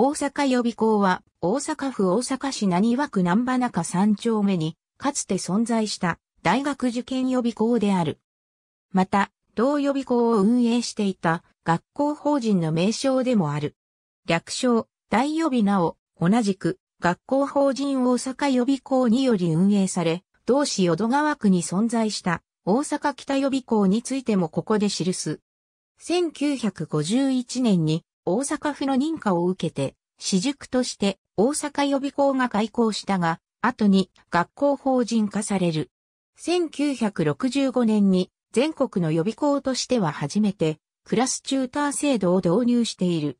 大阪予備校は、大阪府大阪市何和区南波中3丁目に、かつて存在した大学受験予備校である。また、同予備校を運営していた学校法人の名称でもある。略称、大予備なお、同じく、学校法人大阪予備校により運営され、同市淀川区に存在した大阪北予備校についてもここで記す。1951年に大阪府の認可を受けて、私塾として大阪予備校が開校したが、後に学校法人化される。1965年に全国の予備校としては初めてクラスチューター制度を導入している。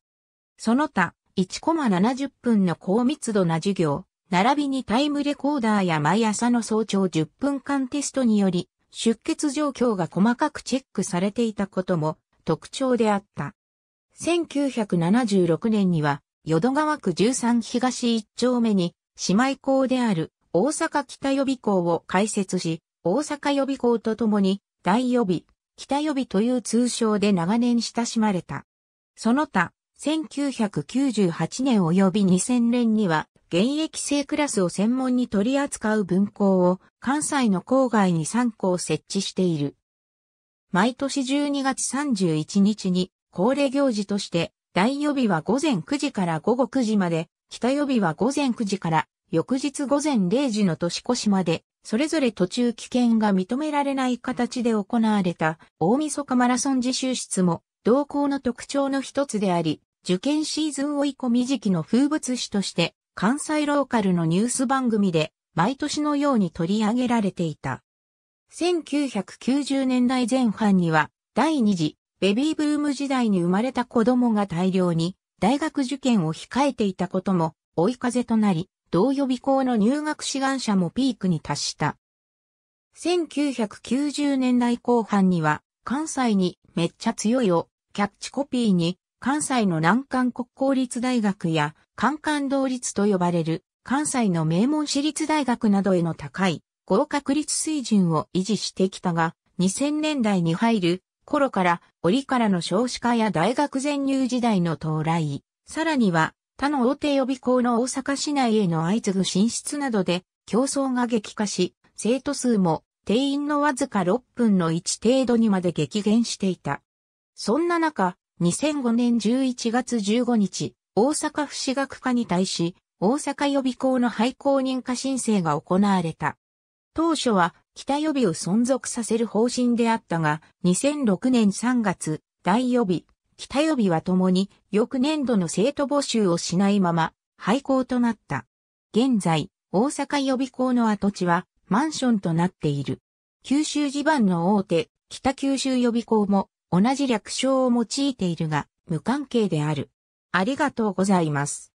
その他、1コマ70分の高密度な授業、並びにタイムレコーダーや毎朝の早朝10分間テストにより、出血状況が細かくチェックされていたことも特徴であった。1976年には、淀川区13東1丁目に、姉妹校である大阪北予備校を開設し、大阪予備校とともに、大予備、北予備という通称で長年親しまれた。その他、1998年及び2000年には、現役生クラスを専門に取り扱う文校を関西の郊外に3校設置している。毎年12月31日に恒例行事として、大予備は午前9時から午後9時まで、北予備は午前9時から翌日午前0時の年越しまで、それぞれ途中危険が認められない形で行われた大晦日マラソン自習室も同行の特徴の一つであり、受験シーズン追い込み時期の風物詩として、関西ローカルのニュース番組で毎年のように取り上げられていた。1990年代前半には第二次ベビーブーム時代に生まれた子供が大量に大学受験を控えていたことも追い風となり、同予備校の入学志願者もピークに達した。1990年代後半には、関西にめっちゃ強いをキャッチコピーに、関西の南関国公立大学や関関同立と呼ばれる関西の名門私立大学などへの高い合格率水準を維持してきたが、2000年代に入る頃から折からの少子化や大学全入時代の到来、さらには他の大手予備校の大阪市内への相次ぐ進出などで競争が激化し、生徒数も定員のわずか6分の1程度にまで激減していた。そんな中、2005年11月15日、大阪府私学科に対し、大阪予備校の廃校認可申請が行われた。当初は北予備を存続させる方針であったが、2006年3月、大予備、北予備は共に翌年度の生徒募集をしないまま廃校となった。現在、大阪予備校の跡地はマンションとなっている。九州地盤の大手、北九州予備校も同じ略称を用いているが、無関係である。ありがとうございます。